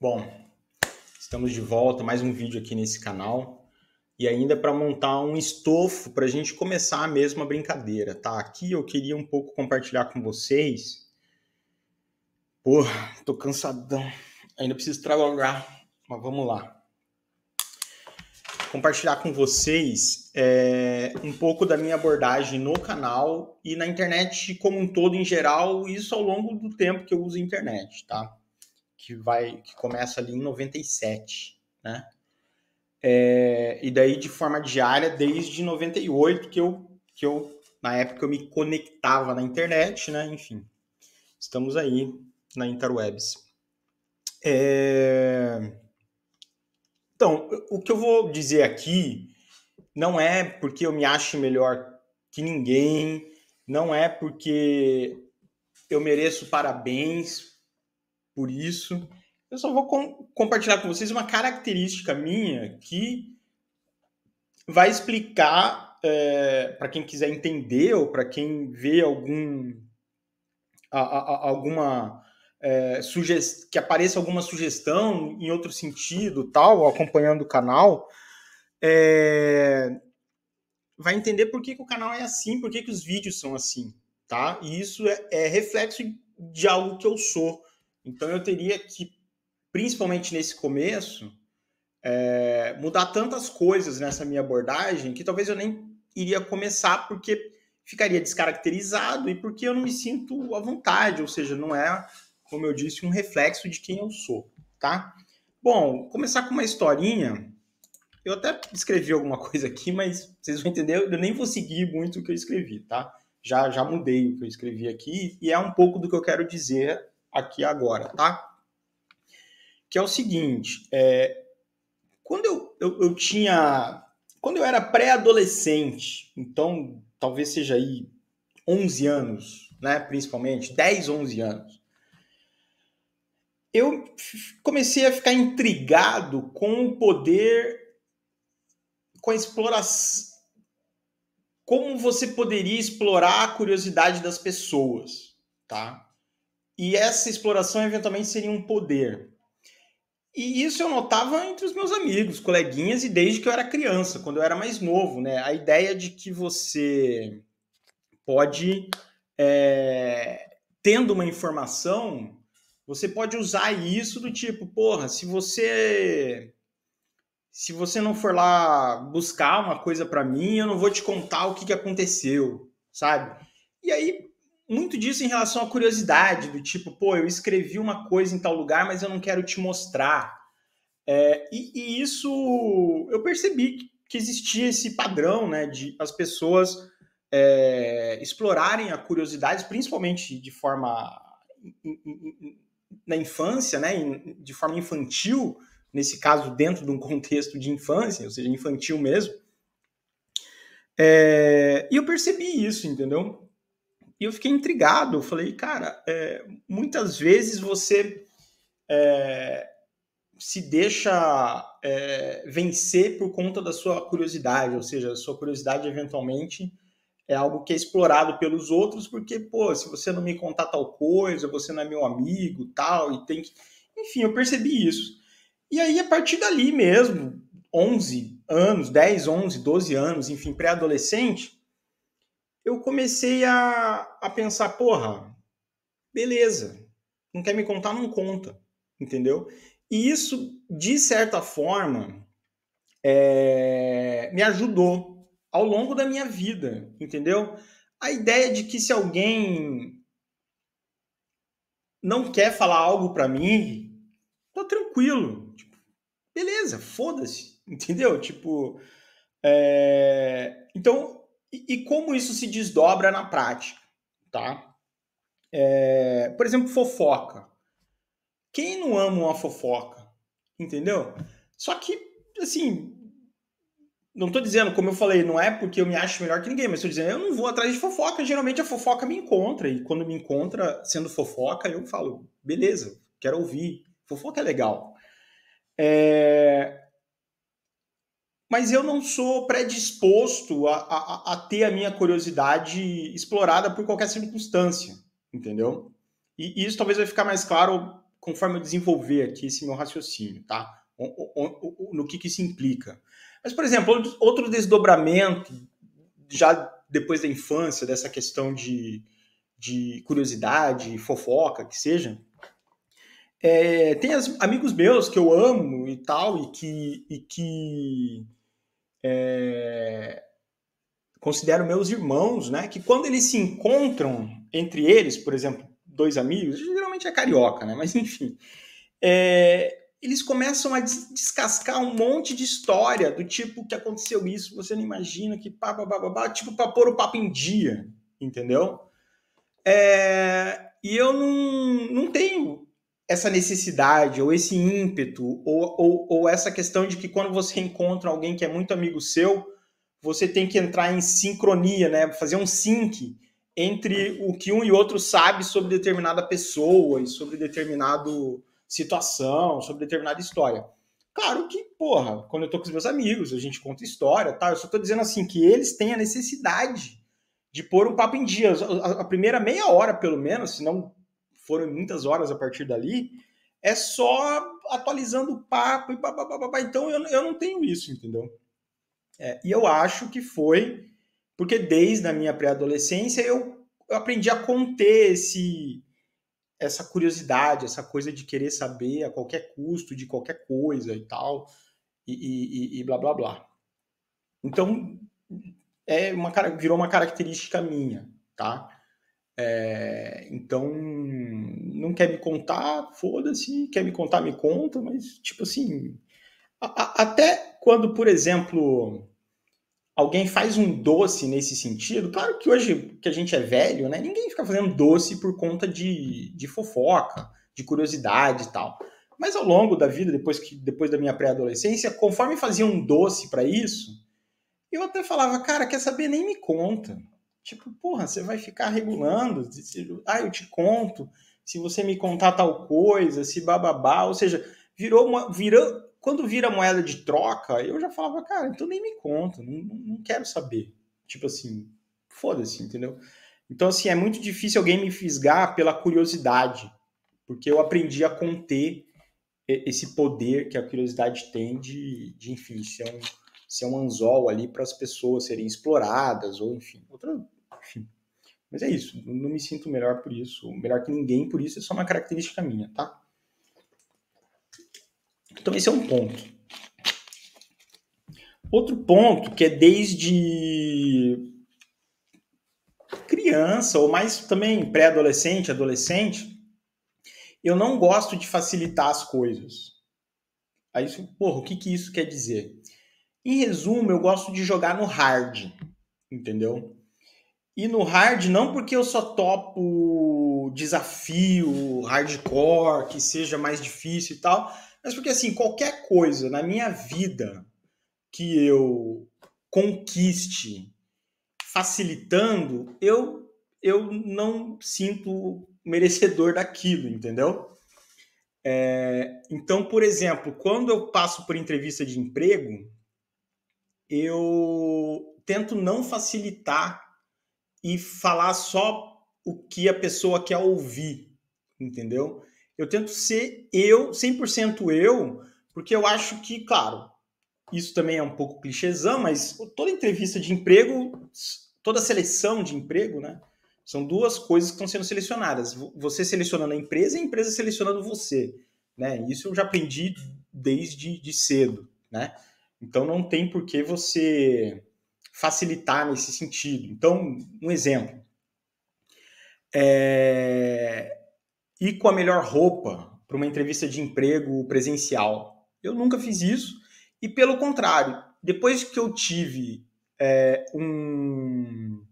Bom, estamos de volta, mais um vídeo aqui nesse canal e ainda para montar um estofo para a gente começar a mesma brincadeira, tá? Aqui eu queria um pouco compartilhar com vocês. Pô, tô cansadão, ainda preciso trabalhar, mas vamos lá. Compartilhar com vocês é, um pouco da minha abordagem no canal e na internet como um todo em geral, isso ao longo do tempo que eu uso a internet, tá? que vai que começa ali em 97, né? É, e daí de forma diária desde 98 que eu que eu na época eu me conectava na internet, né? Enfim, estamos aí na Interwebs. É... Então, o que eu vou dizer aqui não é porque eu me ache melhor que ninguém, não é porque eu mereço parabéns por isso. Eu só vou com compartilhar com vocês uma característica minha que vai explicar é, para quem quiser entender ou para quem vê algum a, a, alguma é, que apareça alguma sugestão em outro sentido tal acompanhando o canal é, vai entender por que, que, o canal é assim por que, que os vídeos são assim tá e isso é, é reflexo de algo que eu sou então eu teria que, principalmente nesse começo, é, mudar tantas coisas nessa minha abordagem que talvez eu nem iria começar porque ficaria descaracterizado e porque eu não me sinto à vontade, ou seja, não é, como eu disse, um reflexo de quem eu sou, tá? Bom, começar com uma historinha. Eu até escrevi alguma coisa aqui, mas vocês vão entender, eu nem vou seguir muito o que eu escrevi, tá? Já, já mudei o que eu escrevi aqui e é um pouco do que eu quero dizer aqui agora, tá? Que é o seguinte, é, quando eu, eu, eu tinha, quando eu era pré-adolescente, então talvez seja aí 11 anos, né, principalmente, 10, 11 anos, eu comecei a ficar intrigado com o poder, com a exploração, como você poderia explorar a curiosidade das pessoas, tá? E essa exploração eventualmente seria um poder. E isso eu notava entre os meus amigos, coleguinhas e desde que eu era criança, quando eu era mais novo, né? A ideia de que você pode, é, tendo uma informação, você pode usar isso do tipo, porra, se você se você não for lá buscar uma coisa para mim, eu não vou te contar o que, que aconteceu, sabe? E aí muito disso em relação à curiosidade, do tipo, pô, eu escrevi uma coisa em tal lugar, mas eu não quero te mostrar. É, e, e, isso eu percebi que, existia esse padrão, né, de as pessoas é, explorarem a curiosidade, principalmente de forma na infância, né, de forma infantil, nesse caso dentro de um contexto de infância, ou seja, infantil mesmo. É, e eu percebi isso, entendeu? e eu fiquei intrigado. Eu falei, cara, é, muitas vezes você é, se deixa é, vencer por conta da sua curiosidade, ou seja, a sua curiosidade eventualmente é algo que é explorado pelos outros, porque, pô, se você não me contar tal coisa, você não é meu amigo, tal, e tem que. Enfim, eu percebi isso. E aí, a partir dali mesmo, 11 anos, 10, 11, 12 anos, enfim, pré-adolescente, eu comecei a, a pensar, porra, beleza, não quer me contar, não conta, entendeu? E isso, de certa forma, é, me ajudou ao longo da minha vida, entendeu? A ideia de que se alguém não quer falar algo para mim, tá tranquilo, tipo, beleza, foda-se, entendeu? Tipo, é, então e, como isso se desdobra na prática, tá? É, por exemplo, fofoca. Quem não ama uma fofoca? Entendeu? Só que, assim, não tô dizendo, como eu falei, não é porque eu me acho melhor que ninguém, mas tô dizendo, eu não vou atrás de fofoca, geralmente a fofoca me encontra, e quando me encontra sendo fofoca, eu falo, beleza, quero ouvir, fofoca é legal. É mas eu não sou predisposto a, a, a, ter a minha curiosidade explorada por qualquer circunstância, entendeu? E, e isso talvez vai ficar mais claro conforme eu desenvolver aqui esse meu raciocínio, tá? O, o, o, no que, que isso implica. Mas, por exemplo, outro desdobramento, já depois da infância, dessa questão de, de curiosidade, fofoca, que seja, é, tem as, amigos meus que eu amo e tal, e que, e que é, considero meus irmãos, né? Que quando eles se encontram entre eles, por exemplo, dois amigos, geralmente é carioca, né? Mas enfim, é, eles começam a descascar um monte de história do tipo que aconteceu isso, você não imagina que pá, pá, pá, pá, pá tipo para pôr o papo em dia, entendeu? É, e eu não, não tenho essa necessidade, ou esse ímpeto, ou, ou, ou essa questão de que quando você encontra alguém que é muito amigo seu, você tem que entrar em sincronia, né? Fazer um sync entre o que um e outro sabe sobre determinada pessoa e sobre determinada situação, sobre determinada história. Claro que, porra, quando eu tô com os meus amigos, a gente conta história, tá? Eu só tô dizendo assim que eles têm a necessidade de pôr um papo em dia. A primeira meia hora, pelo menos, se não foram muitas horas a partir dali, é só atualizando o papo e babá. Então eu, eu não tenho isso, entendeu? É, e eu acho que foi porque desde a minha pré-adolescência eu, eu aprendi a conter esse, essa curiosidade, essa coisa de querer saber a qualquer custo de qualquer coisa e tal, e, e, e blá blá blá. Então é uma, virou uma característica minha, tá? É, então, não quer me contar, foda-se, quer me contar, me conta, mas tipo assim. A, a, até quando, por exemplo, alguém faz um doce nesse sentido, claro que hoje que a gente é velho, né? Ninguém fica fazendo doce por conta de, de fofoca, de curiosidade e tal. Mas ao longo da vida, depois, que, depois da minha pré-adolescência, conforme fazia um doce para isso, eu até falava, cara, quer saber? Nem me conta Tipo, porra, você vai ficar regulando. Ah, eu te conto. Se você me contar tal coisa, se bababá. Ou seja, virou uma. Virou, quando vira moeda de troca, eu já falava, cara, então nem me conta, não, não quero saber. Tipo assim, foda-se, entendeu? Então, assim, é muito difícil alguém me fisgar pela curiosidade, porque eu aprendi a conter esse poder que a curiosidade tem de, de enfim, ser um, ser um anzol ali para as pessoas serem exploradas, ou enfim, outra, enfim. Mas é isso, não me sinto melhor por isso, melhor que ninguém por isso, é só uma característica minha, tá? Então esse é um ponto. Outro ponto que é desde criança ou mais também pré-adolescente, adolescente, eu não gosto de facilitar as coisas. Aí, porra, o que, que isso quer dizer? Em resumo, eu gosto de jogar no hard, entendeu? E no hard, não porque eu só topo desafio, hardcore, que seja mais difícil e tal, mas porque, assim, qualquer coisa na minha vida que eu conquiste facilitando, eu, eu não sinto merecedor daquilo, entendeu? É, então, por exemplo, quando eu passo por entrevista de emprego, eu tento não facilitar e falar só o que a pessoa quer ouvir, entendeu? Eu tento ser eu, 100% eu, porque eu acho que, claro, isso também é um pouco clichêzão, mas toda entrevista de emprego, toda seleção de emprego, né? São duas coisas que estão sendo selecionadas. Você selecionando a empresa e a empresa selecionando você. Né? Isso eu já aprendi desde de cedo, né? Então não tem por que você facilitar nesse sentido. Então, um exemplo. É... Ir com a melhor roupa para uma entrevista de emprego presencial. Eu nunca fiz isso. E pelo contrário, depois que eu tive é, um,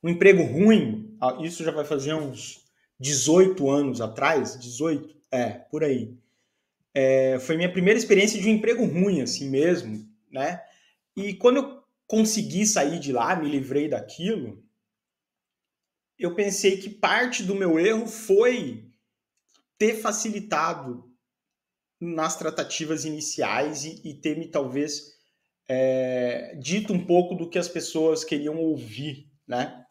um emprego ruim, ah, isso já vai fazer uns 18 anos atrás, 18, é, por aí. É, foi minha primeira experiência de um emprego ruim, assim mesmo, né? E quando eu consegui sair de lá, me livrei daquilo, eu pensei que parte do meu erro foi ter facilitado nas tratativas iniciais e, e ter me talvez é, dito um pouco do que as pessoas queriam ouvir, né?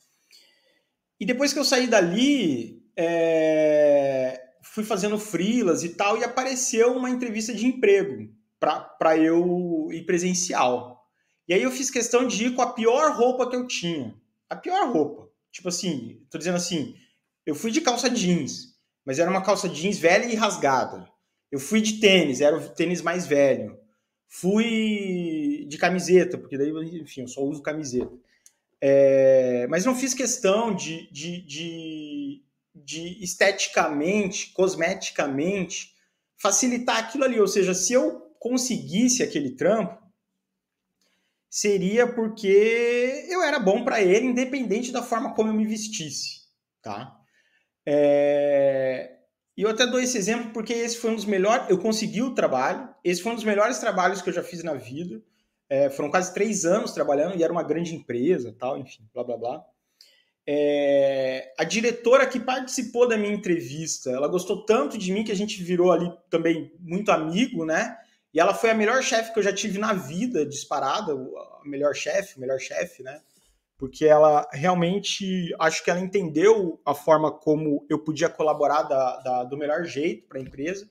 E depois que eu saí dali, é, fui fazendo frilas e tal, e apareceu uma entrevista de emprego para eu ir presencial. E aí eu fiz questão de ir com a pior roupa que eu tinha. A pior roupa. Tipo assim, tô dizendo assim, eu fui de calça jeans, mas era uma calça jeans velha e rasgada. Eu fui de tênis, era o tênis mais velho. Fui de camiseta, porque daí, enfim, eu só uso camiseta. É, mas não fiz questão de, de, de, de esteticamente, cosmeticamente, facilitar aquilo ali. Ou seja, se eu conseguisse aquele trampo, seria porque eu era bom para ele, independente da forma como eu me vestisse, tá? É... E eu até dou esse exemplo porque esse foi um dos melhores. Eu consegui o trabalho, esse foi um dos melhores trabalhos que eu já fiz na vida. É, foram quase três anos trabalhando e era uma grande empresa, tal, enfim, blá blá blá. É... a diretora que participou da minha entrevista, ela gostou tanto de mim que a gente virou ali também muito amigo, né? E ela foi a melhor chefe que eu já tive na vida, disparada, a melhor chefe, o melhor chefe, né? Porque ela realmente, acho que ela entendeu a forma como eu podia colaborar da, da, do melhor jeito para a empresa.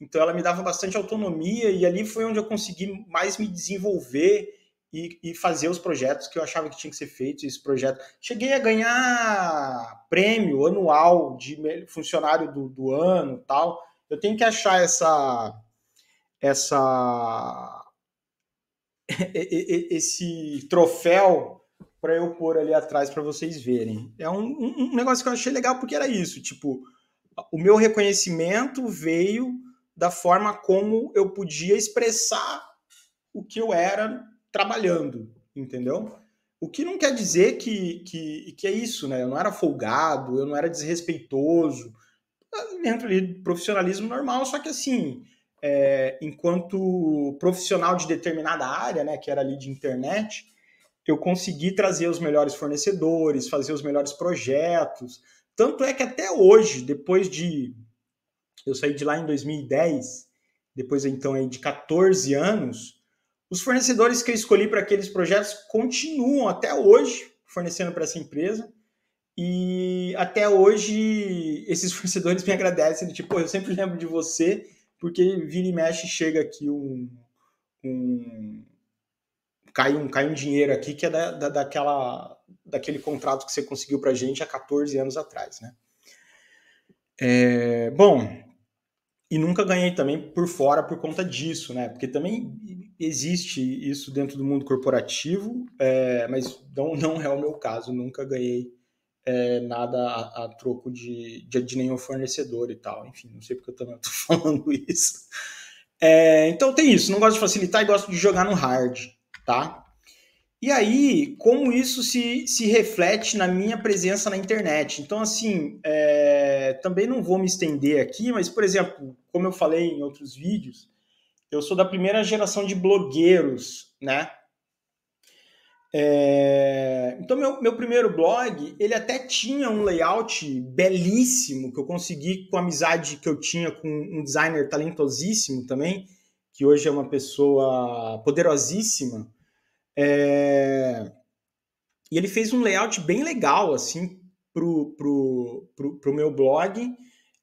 Então ela me dava bastante autonomia e ali foi onde eu consegui mais me desenvolver e, e, fazer os projetos que eu achava que tinha que ser feito. Esse projeto cheguei a ganhar prêmio anual de funcionário do, do ano, tal. Eu tenho que achar essa essa esse troféu para eu pôr ali atrás para vocês verem. É um, um, negócio que eu achei legal porque era isso, tipo, o meu reconhecimento veio da forma como eu podia expressar o que eu era trabalhando, entendeu? O que não quer dizer que, que, que é isso, né? Eu não era folgado, eu não era desrespeitoso, dentro ali do profissionalismo normal, só que assim, é, enquanto profissional de determinada área, né, que era ali de internet, eu consegui trazer os melhores fornecedores, fazer os melhores projetos. Tanto é que até hoje, depois de. Eu saí de lá em 2010, depois então aí de 14 anos, os fornecedores que eu escolhi para aqueles projetos continuam até hoje fornecendo para essa empresa. E até hoje esses fornecedores me agradecem, tipo, eu sempre lembro de você, porque vira e mexe chega aqui um, um cai um cai um dinheiro aqui que é da, da, daquela daquele contrato que você conseguiu para gente há 14 anos atrás, né? É, bom, e nunca ganhei também por fora por conta disso, né? Porque também existe isso dentro do mundo corporativo, é, mas não, não é o meu caso, nunca ganhei é, nada a, a troco de, de, de, nenhum fornecedor e tal. Enfim, não sei porque eu também estou falando isso. É, então tem isso, não gosto de facilitar e gosto de jogar no hard, tá? E aí, como isso se, se reflete na minha presença na internet? Então, assim, é, também não vou me estender aqui, mas, por exemplo, como eu falei em outros vídeos, eu sou da primeira geração de blogueiros, né? É... Então, meu, meu primeiro blog, ele até tinha um layout belíssimo que eu consegui com a amizade que eu tinha com um designer talentosíssimo também, que hoje é uma pessoa poderosíssima. É... E ele fez um layout bem legal, assim, pro, pro, pro, pro meu blog.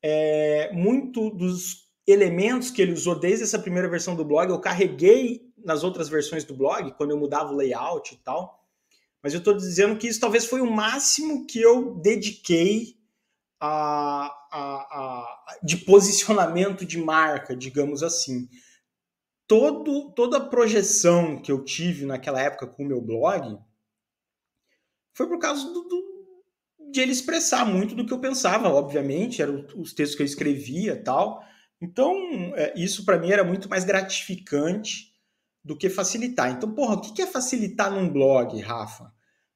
É... Muito dos elementos que ele usou desde essa primeira versão do blog, eu carreguei nas outras versões do blog, quando eu mudava o layout e tal. Mas eu estou dizendo que isso talvez foi o máximo que eu dediquei a, a, a, de posicionamento de marca, digamos assim. Todo, toda a projeção que eu tive naquela época com o meu blog foi por causa do, do, de ele expressar muito do que eu pensava, obviamente, eram os textos que eu escrevia tal. Então, é, isso para mim era muito mais gratificante do que facilitar. Então, porra, o que é facilitar num blog, Rafa?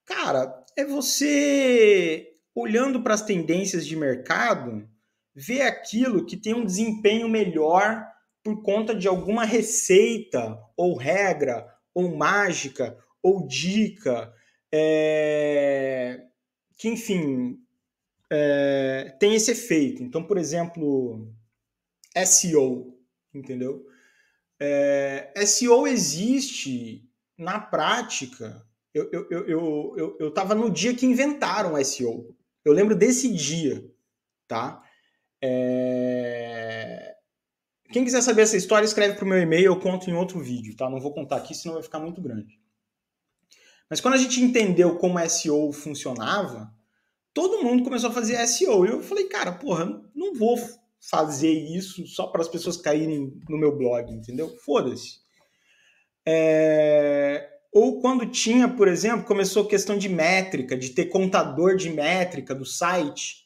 Cara, é você olhando para as tendências de mercado, ver aquilo que tem um desempenho melhor por conta de alguma receita ou regra ou mágica ou dica é... que, enfim, é... tem esse efeito. Então, por exemplo, SEO, entendeu? É, SEO existe na prática. Eu estava eu, eu, eu, eu, eu no dia que inventaram SEO. Eu lembro desse dia, tá? É... Quem quiser saber essa história, escreve para o meu e-mail, eu conto em outro vídeo, tá? Não vou contar aqui, senão vai ficar muito grande. Mas quando a gente entendeu como SEO funcionava, todo mundo começou a fazer SEO. E eu falei, cara, porra, não vou fazer isso só para as pessoas caírem no meu blog, entendeu? Foda-se. É... Ou quando tinha, por exemplo, começou a questão de métrica, de ter contador de métrica do site.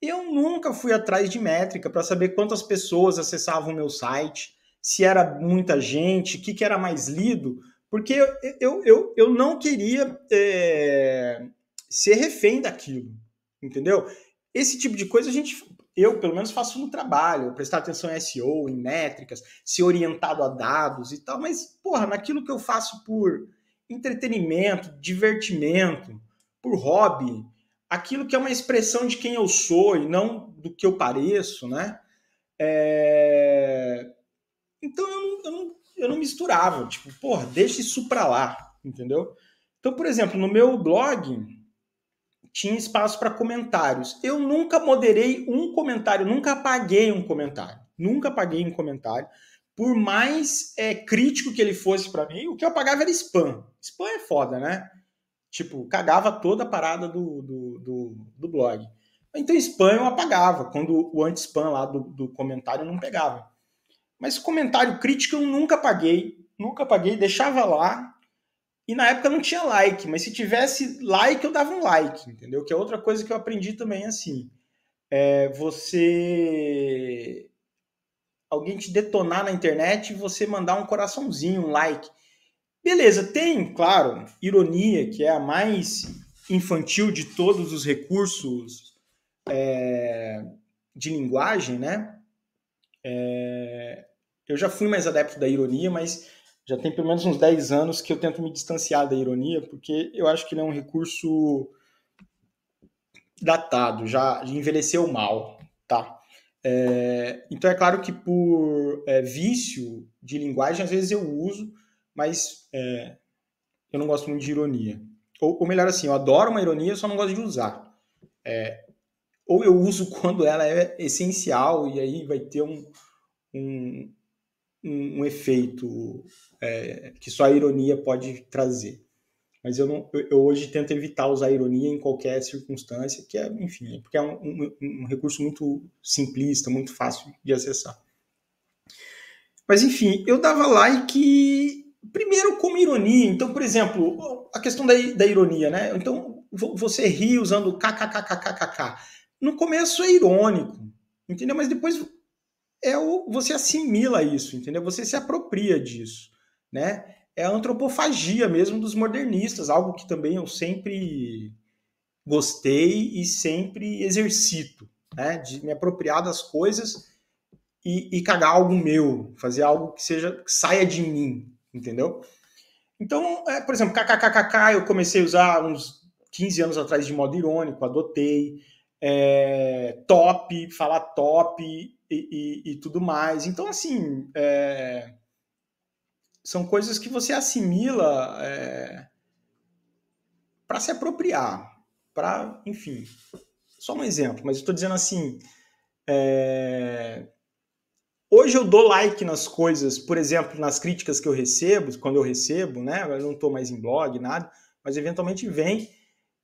Eu nunca fui atrás de métrica para saber quantas pessoas acessavam o meu site, se era muita gente, o que, que era mais lido, porque eu, eu, eu, eu não queria é... ser refém daquilo, entendeu? Esse tipo de coisa a gente eu, pelo menos, faço no trabalho, prestar atenção em SEO, em métricas, ser orientado a dados e tal, mas, porra, naquilo que eu faço por entretenimento, divertimento, por hobby, aquilo que é uma expressão de quem eu sou e não do que eu pareço, né? É... Então eu não, eu, não, eu não misturava, tipo, porra, deixa isso pra lá, entendeu? Então, por exemplo, no meu blog, tinha espaço para comentários. Eu nunca moderei um comentário, nunca apaguei um comentário. Nunca apaguei um comentário. Por mais é, crítico que ele fosse para mim, o que eu apagava era spam. Spam é foda, né? Tipo, cagava toda a parada do, do, do, do blog. Então, spam eu apagava, quando o anti-spam lá do, do comentário não pegava. Mas comentário crítico eu nunca apaguei, nunca apaguei, deixava lá, e na época não tinha like, mas se tivesse like, eu dava um like, entendeu? Que é outra coisa que eu aprendi também, assim. É você. Alguém te detonar na internet e você mandar um coraçãozinho, um like. Beleza, tem, claro, ironia, que é a mais infantil de todos os recursos é, de linguagem, né? É, eu já fui mais adepto da ironia, mas já tem pelo menos uns 10 anos que eu tento me distanciar da ironia, porque eu acho que ele é um recurso datado, já envelheceu mal, tá? É, então é claro que por é, vício de linguagem, às vezes eu uso, mas é, eu não gosto muito de ironia. Ou, ou, melhor assim, eu adoro uma ironia, só não gosto de usar. É, ou eu uso quando ela é essencial, e aí vai ter um, um um, um efeito é, que só a ironia pode trazer. Mas eu, não, eu, hoje tento evitar usar ironia em qualquer circunstância, que é, enfim, é porque é um, um, um recurso muito simplista, muito fácil de acessar. Mas enfim, eu dava like primeiro como ironia. Então, por exemplo, a questão da, da ironia, né? Então, você ri usando kkkkkk. No começo é irônico, entendeu? Mas depois é o você assimila isso, entendeu? Você se apropria disso, né? É a antropofagia mesmo dos modernistas, algo que também eu sempre gostei e sempre exercito, né? De me apropriar das coisas e, e cagar algo meu, fazer algo que seja que saia de mim, entendeu? Então, é, por exemplo, kkkk eu comecei a usar uns 15 anos atrás de modo irônico, adotei. É, top, falar top, e, e, tudo mais. Então, assim, é, são coisas que você assimila é, para se apropriar, para, enfim, só um exemplo, mas eu estou dizendo assim. É, Hoje eu dou like nas coisas, por exemplo, nas críticas que eu recebo, quando eu recebo, né? Eu não estou mais em blog, nada, mas eventualmente vem.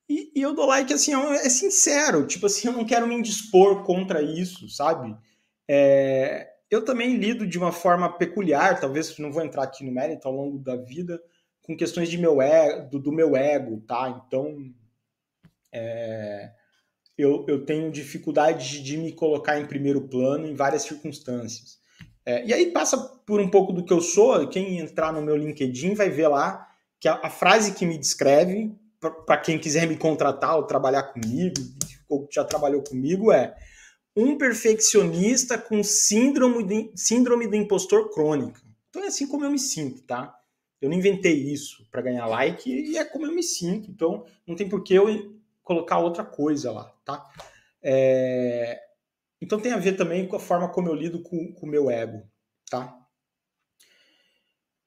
E, e, eu dou like assim, é, é sincero, tipo assim, eu não quero me indispor contra isso, sabe? É, eu também lido de uma forma peculiar, talvez não vou entrar aqui no mérito ao longo da vida, com questões de meu ego, é, do, do meu ego, tá? Então, é, eu, eu, tenho dificuldade de me colocar em primeiro plano em várias circunstâncias. É, e aí passa por um pouco do que eu sou. Quem entrar no meu LinkedIn vai ver lá que a, a frase que me descreve, para quem quiser me contratar ou trabalhar comigo, ou já trabalhou comigo, é um perfeccionista com síndrome, síndrome do impostor crônica. Então é assim como eu me sinto, tá? Eu não inventei isso para ganhar like e é como eu me sinto. Então não tem por que eu colocar outra coisa lá, tá? É... Então tem a ver também com a forma como eu lido com o meu ego, tá?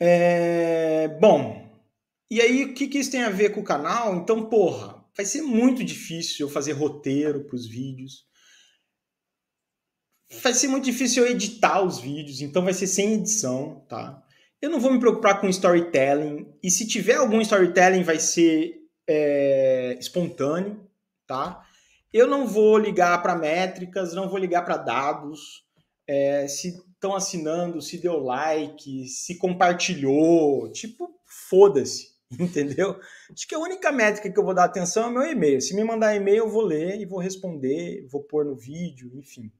É... Bom, e aí o que, que isso tem a ver com o canal? Então, porra, vai ser muito difícil eu fazer roteiro para os vídeos vai ser muito difícil eu editar os vídeos, então vai ser sem edição, tá? Eu não vou me preocupar com storytelling, e se tiver algum storytelling vai ser é, espontâneo, tá? Eu não vou ligar para métricas, não vou ligar para dados, é, se estão assinando, se deu like, se compartilhou, tipo, foda-se, entendeu? Acho que a única métrica que eu vou dar atenção é meu e-mail. Se me mandar e-mail, eu vou ler e vou responder, vou pôr no vídeo, enfim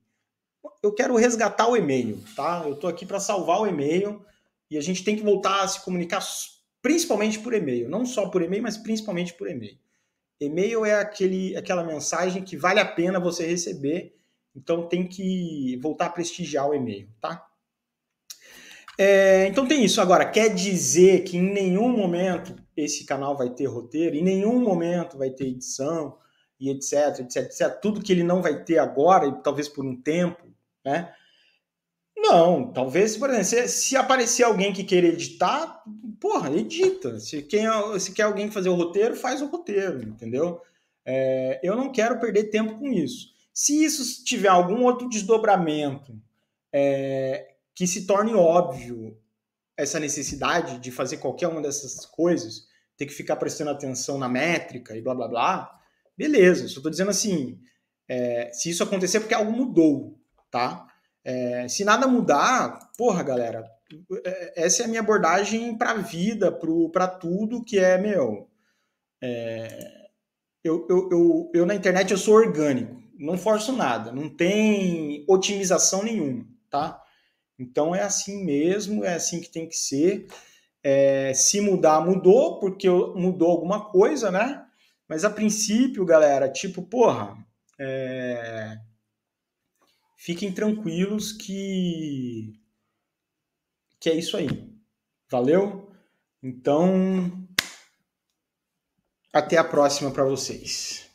eu quero resgatar o e-mail, tá? Eu estou aqui para salvar o e-mail e a gente tem que voltar a se comunicar principalmente por e-mail, não só por e-mail, mas principalmente por e-mail. E-mail é aquele, aquela mensagem que vale a pena você receber, então tem que voltar a prestigiar o e-mail, tá? É, então tem isso. Agora, quer dizer que em nenhum momento esse canal vai ter roteiro, em nenhum momento vai ter edição e etc, etc, etc. Tudo que ele não vai ter agora, e talvez por um tempo, né? Não, talvez, por exemplo, se, se, aparecer alguém que queira editar, porra, edita. Se, quem, é, se quer alguém fazer o roteiro, faz o roteiro, entendeu? É, eu não quero perder tempo com isso. Se isso tiver algum outro desdobramento é, que se torne óbvio essa necessidade de fazer qualquer uma dessas coisas, ter que ficar prestando atenção na métrica e blá blá blá, beleza. Só estou dizendo assim, é, se isso acontecer é porque algo mudou, tá? É, se nada mudar, porra, galera, é, essa é a minha abordagem para a vida, para tudo que é, meu. É, eu, eu, eu, eu na internet eu sou orgânico, não forço nada, não tem otimização nenhuma, tá? Então é assim mesmo, é assim que tem que ser. É, se mudar, mudou, porque mudou alguma coisa, né? Mas a princípio, galera, tipo, porra, é, Fiquem tranquilos que que é isso aí. Valeu? Então, até a próxima para vocês.